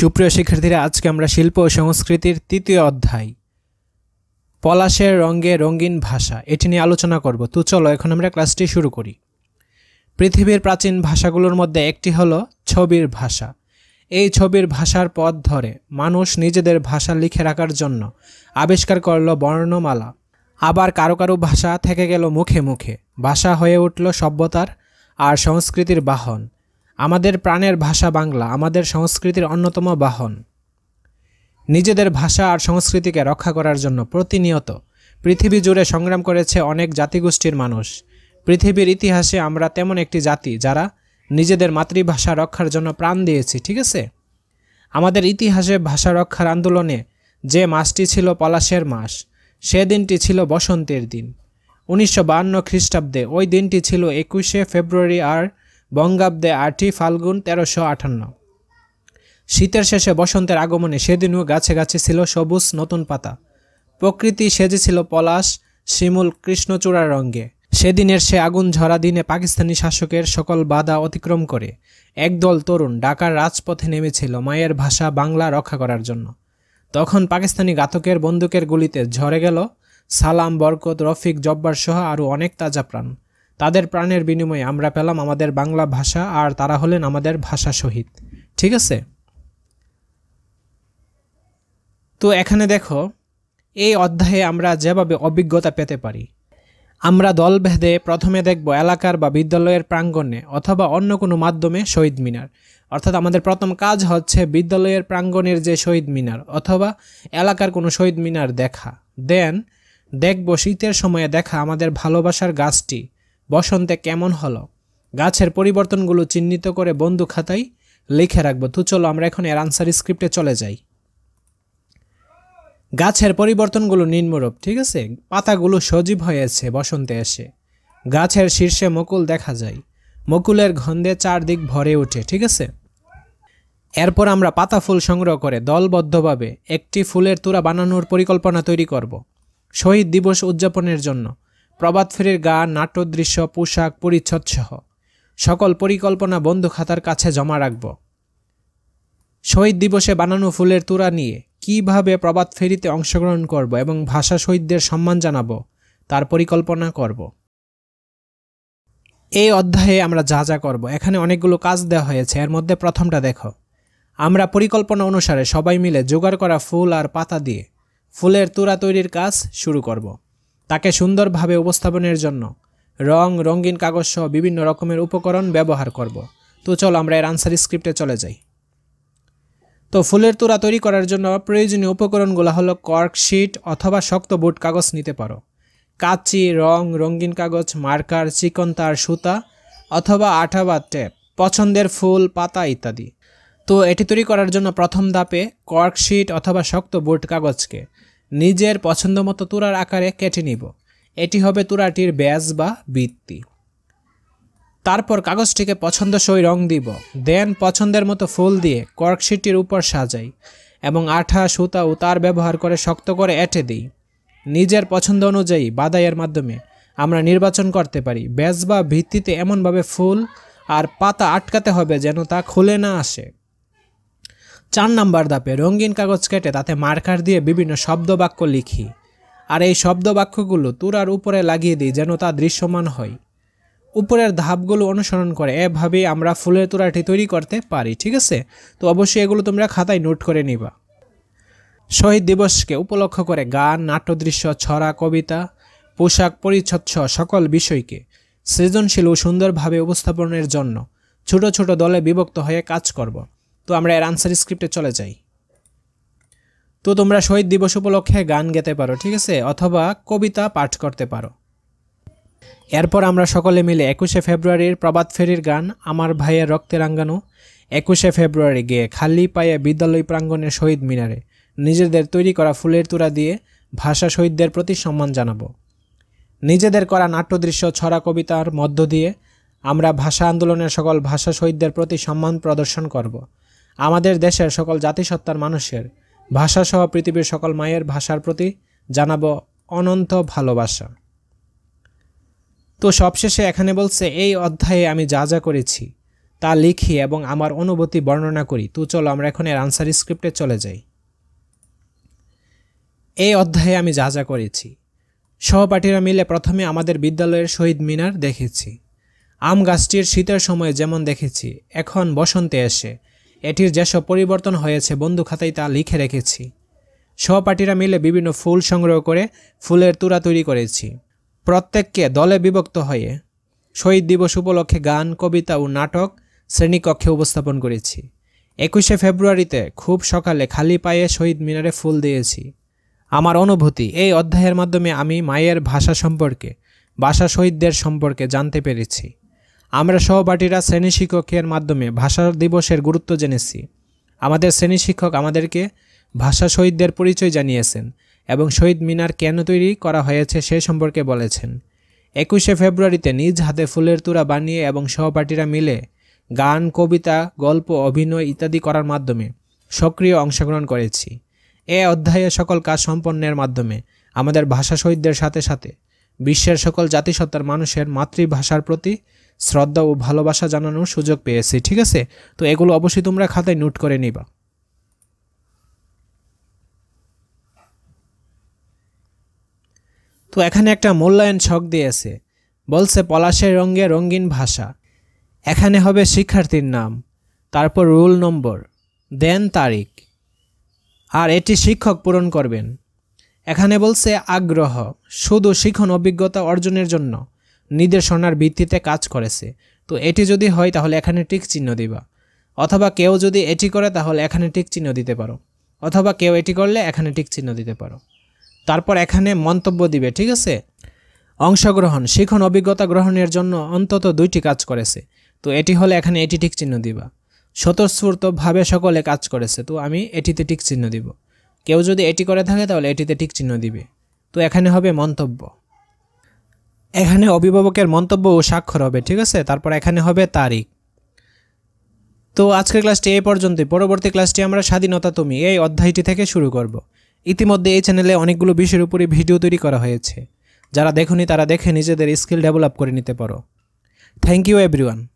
সুপ্রিয় শিক্ষার্থীরা আজকে আমরা শিল্প ও সংস্কৃতির তৃতীয় অধ্যায় পলাশের রঙ্গে রঙিন ভাষা এটি নিয়ে আলোচনা করব তো চলো এখন আমরা ক্লাসটি শুরু করি পৃথিবীর প্রাচীন ভাষাগুলোর মধ্যে একটি হলো ছবির ভাষা এই ছবির ভাষার পথ ধরে মানুষ নিজেদের ভাষা লিখে রাখার জন্য আবিষ্কার করল বর্ণমালা আবার কারো কারো ভাষা থেকে গেল মুখে মুখে ভাষা হয়ে উঠল সভ্যতার আর সংস্কৃতির বাহন আমাদের প্রাণের ভাষা বাংলা আমাদের সংস্কৃতির অন্যতম বাহন নিজেদের ভাষা আর সংস্কৃতিকে রক্ষা করার জন্য প্রতিনিয়ত পৃথিবী জুড়ে সংগ্রাম করেছে অনেক জাতিগোষ্ঠীর মানুষ পৃথিবীর ইতিহাসে আমরা তেমন একটি জাতি যারা নিজেদের মাতৃভাষা রক্ষার জন্য প্রাণ দিয়েছি ঠিক আছে আমাদের ইতিহাসে ভাষা রক্ষার আন্দোলনে যে মাসটি ছিল পলাশের মাস সে দিনটি ছিল বসন্তের দিন উনিশশো বাহান্ন খ্রিস্টাব্দে ওই দিনটি ছিল একুশে ফেব্রুয়ারি আর বঙ্গাব্দে আটই ফাল্গুন তেরোশো আটান্ন শীতের শেষে বসন্তের আগমনে সেদিনও গাছে গাছে ছিল সবুজ নতুন পাতা প্রকৃতি সেজেছিল পলাশ শিমুল কৃষ্ণচূড়ার রঙ্গে সেদিনের সে আগুন ঝরা দিনে পাকিস্তানি শাসকের সকল বাধা অতিক্রম করে একদল তরুণ ঢাকার রাজপথে নেমেছিল মায়ের ভাষা বাংলা রক্ষা করার জন্য তখন পাকিস্তানি ঘাতকের বন্দুকের গুলিতে ঝরে গেল সালাম বরকত রফিক জব্বার সহ আরও অনেক তাজা প্রাণ তাদের প্রাণের বিনিময়ে আমরা পেলাম আমাদের বাংলা ভাষা আর তারা হলেন আমাদের ভাষা শহীদ ঠিক আছে তো এখানে দেখো এই অধ্যায়ে আমরা যেভাবে অভিজ্ঞতা পেতে পারি আমরা দলভেদে প্রথমে দেখব এলাকার বা বিদ্যালয়ের প্রাঙ্গণে অথবা অন্য কোনো মাধ্যমে শহীদ মিনার অর্থাৎ আমাদের প্রথম কাজ হচ্ছে বিদ্যালয়ের প্রাঙ্গণের যে শহীদ মিনার অথবা এলাকার কোনো শহীদ মিনার দেখা দেন দেখব শীতের সময়ে দেখা আমাদের ভালোবাসার গাছটি বসন্তে কেমন হলো গাছের পরিবর্তনগুলো চিহ্নিত করে বন্ধু খাতায় লিখে রাখবো তো চলো আমরা এখন এর আনসার স্ক্রিপ্টে চলে যাই গাছের পরিবর্তনগুলো নিম্নরূপ ঠিক আছে পাতাগুলো সজীব হয়েছে বসন্তে এসে গাছের শীর্ষে মুকুল দেখা যায় মুকুলের গন্ধে চারদিক ভরে ওঠে ঠিক আছে এরপর আমরা পাতা ফুল সংগ্রহ করে দলবদ্ধভাবে একটি ফুলের তুরা বানানোর পরিকল্পনা তৈরি করব শহীদ দিবস উদযাপনের জন্য প্রবাদ গা গান দৃশ্য পোশাক পরিচ্ছদ সহ সকল পরিকল্পনা বন্ধু খাতার কাছে জমা রাখব শহীদ দিবসে বানানো ফুলের তোড়া নিয়ে কিভাবে প্রবাদ ফেরিতে অংশগ্রহণ করব এবং ভাষা শহীদদের সম্মান জানাব তার পরিকল্পনা করব এই অধ্যায়ে আমরা যা যা করব এখানে অনেকগুলো কাজ দেওয়া হয়েছে এর মধ্যে প্রথমটা দেখো আমরা পরিকল্পনা অনুসারে সবাই মিলে জোগাড় করা ফুল আর পাতা দিয়ে ফুলের তোড়া তৈরির কাজ শুরু করব তাকে সুন্দরভাবে উপস্থাপনের জন্য রং রঙিন কাগজসহ বিভিন্ন রকমের উপকরণ ব্যবহার করব। তো চলো আমরা এর আনসার স্ক্রিপ্টে চলে যাই তো ফুলের তোরা তৈরি করার জন্য প্রয়োজনীয় উপকরণগুলো হলো কর্ক শিট অথবা শক্ত বুট কাগজ নিতে পারো কাচি রং রঙিন কাগজ মার্কার চিকন তার সুতা অথবা আঠা বা ট্যাপ পছন্দের ফুল পাতা ইত্যাদি তো এটি তৈরি করার জন্য প্রথম ধাপে কর্ক শিট অথবা শক্ত বোর্ড কাগজকে নিজের পছন্দমতো তুরার আকারে কেটে নিব এটি হবে তুরাটির ব্যাস বা বৃত্তি তারপর কাগজটিকে পছন্দসই রং দিব দেন পছন্দের মতো ফুল দিয়ে কর্কশিটটির উপর সাজাই এবং আঠা সুতা ও তার ব্যবহার করে শক্ত করে এঁটে দিই নিজের পছন্দ অনুযায়ী বাদাইয়ের মাধ্যমে আমরা নির্বাচন করতে পারি ব্যাস বা ভিত্তিতে এমনভাবে ফুল আর পাতা আটকাতে হবে যেন তা খুলে না আসে চার নাম্বার ধাপে রঙিন কাগজ কেটে তাতে মার্কার দিয়ে বিভিন্ন শব্দ বাক্য লিখি আর এই শব্দ বাক্যগুলো তুরার উপরে লাগিয়ে দিই যেন তা দৃশ্যমান হয় উপরের ধাপগুলো অনুসরণ করে এভাবে আমরা ফুলের তুরাটি তৈরি করতে পারি ঠিক আছে তো অবশ্যই এগুলো তোমরা খাতায় নোট করে নিবা শহীদ দিবসকে উপলক্ষ করে গান নাট্য দৃশ্য ছড়া কবিতা পোশাক পরিচ্ছদ সকল বিষয়কে সৃজনশীল ও সুন্দরভাবে উপস্থাপনের জন্য ছোট ছোট দলে বিভক্ত হয়ে কাজ করব তো আমরা এর আনসার স্ক্রিপ্টে চলে যাই তো তোমরা শহীদ দিবস উপলক্ষে গান গেতে পারো ঠিক আছে অথবা কবিতা পাঠ করতে পারো এরপর আমরা সকলে মিলে একুশে ফেব্রুয়ারির প্রবাদ ফেরির গান আমার ভাইয়ের রক্তে রাঙ্গানো একুশে ফেব্রুয়ারি গিয়ে খালি পায়ে বিদ্যালয় প্রাঙ্গণে শহীদ মিনারে নিজেদের তৈরি করা ফুলের তুরা দিয়ে ভাষা শহীদদের প্রতি সম্মান জানাবো নিজেদের করা নাট্যদৃশ্য ছড়া কবিতার মধ্য দিয়ে আমরা ভাষা আন্দোলনের সকল ভাষা শহীদদের প্রতি সম্মান প্রদর্শন করব আমাদের দেশের সকল জাতিসত্তার মানুষের ভাষাসহ পৃথিবীর সকল মায়ের ভাষার প্রতি জানাবো অনন্ত ভালোবাসা তো সবশেষে এখানে বলছে এই অধ্যায়ে আমি যা যা করেছি তা লিখি এবং আমার অনুভূতি বর্ণনা করি তো চলো আমরা এখন এর আনসার স্ক্রিপ্টে চলে যাই এই অধ্যায়ে আমি যা যা করেছি সহপাঠীরা মিলে প্রথমে আমাদের বিদ্যালয়ের শহীদ মিনার দেখেছি আম গাছটির শীতের সময়ে যেমন দেখেছি এখন বসন্তে এসে এটির যেসব পরিবর্তন হয়েছে বন্ধু খাতায় তা লিখে রেখেছি সহপাঠীরা মিলে বিভিন্ন ফুল সংগ্রহ করে ফুলের তুরা তৈরি করেছি প্রত্যেককে দলে বিভক্ত হয়ে শহীদ দিবস উপলক্ষে গান কবিতা ও নাটক শ্রেণীকক্ষে উপস্থাপন করেছি একুশে ফেব্রুয়ারিতে খুব সকালে খালি পায়ে শহীদ মিনারে ফুল দিয়েছি আমার অনুভূতি এই অধ্যায়ের মাধ্যমে আমি মায়ের ভাষা সম্পর্কে ভাষা শহীদদের সম্পর্কে জানতে পেরেছি আমরা সহপাঠীরা শ্রেণী শিক্ষকের মাধ্যমে ভাষা দিবসের গুরুত্ব জেনেছি আমাদের শ্রেণী শিক্ষক আমাদেরকে ভাষা শহীদদের পরিচয় জানিয়েছেন এবং শহীদ মিনার কেন তৈরি করা হয়েছে সে সম্পর্কে বলেছেন একুশে ফেব্রুয়ারিতে নিজ হাতে ফুলের তুরা বানিয়ে এবং সহপাঠীরা মিলে গান কবিতা গল্প অভিনয় ইত্যাদি করার মাধ্যমে সক্রিয় অংশগ্রহণ করেছি এ অধ্যায়ে সকল কাজ সম্পন্নের মাধ্যমে আমাদের ভাষা শহীদদের সাথে সাথে বিশ্বের সকল জাতিসত্তার মানুষের মাতৃভাষার প্রতি শ্রদ্ধা ও ভালোবাসা জানানোর সুযোগ পেয়েছি ঠিক আছে তো এগুলো অবশ্যই তোমরা খাতায় নোট করে নিবা তো এখানে একটা মূল্যায়ন ছক দিয়েছে বলছে পলাশের রঙ্গে রঙিন ভাষা এখানে হবে শিক্ষার্থীর নাম তারপর রোল নম্বর দেন তারিখ আর এটি শিক্ষক পূরণ করবেন এখানে বলছে আগ্রহ শুধু শিখন অভিজ্ঞতা অর্জনের জন্য নির্দেশনার ভিত্তিতে কাজ করেছে তো এটি যদি হয় তাহলে এখানে টিক চিহ্ন দিবা অথবা কেউ যদি এটি করে তাহলে এখানে টিক চিহ্ন দিতে পারো অথবা কেউ এটি করলে এখানে টিক চিহ্ন দিতে পারো তারপর এখানে মন্তব্য দিবে ঠিক আছে অংশগ্রহণ শিখন অভিজ্ঞতা গ্রহণের জন্য অন্তত দুইটি কাজ করেছে তো এটি হলে এখানে এটি টিক চিহ্ন দিবা স্বতঃস্ফূর্তভাবে সকলে কাজ করেছে তো আমি এটিতে টিক চিহ্ন দিব কেউ যদি এটি করে থাকে তাহলে এটিতে টিক চিহ্ন দিবে তো এখানে হবে মন্তব্য এখানে অভিভাবকের মন্তব্য ও স্বাক্ষর হবে ঠিক আছে তারপর এখানে হবে তারিখ তো আজকের ক্লাসটি এই পর্যন্তই পরবর্তী ক্লাসটি আমরা স্বাধীনতা তুমি এই অধ্যায়টি থেকে শুরু করব ইতিমধ্যে এই চ্যানেলে অনেকগুলো বিষয়ের উপরে ভিডিও তৈরি করা হয়েছে যারা দেখুনি তারা দেখে নিজেদের স্কিল ডেভেলপ করে নিতে পারো থ্যাংক ইউ এভরিওয়ান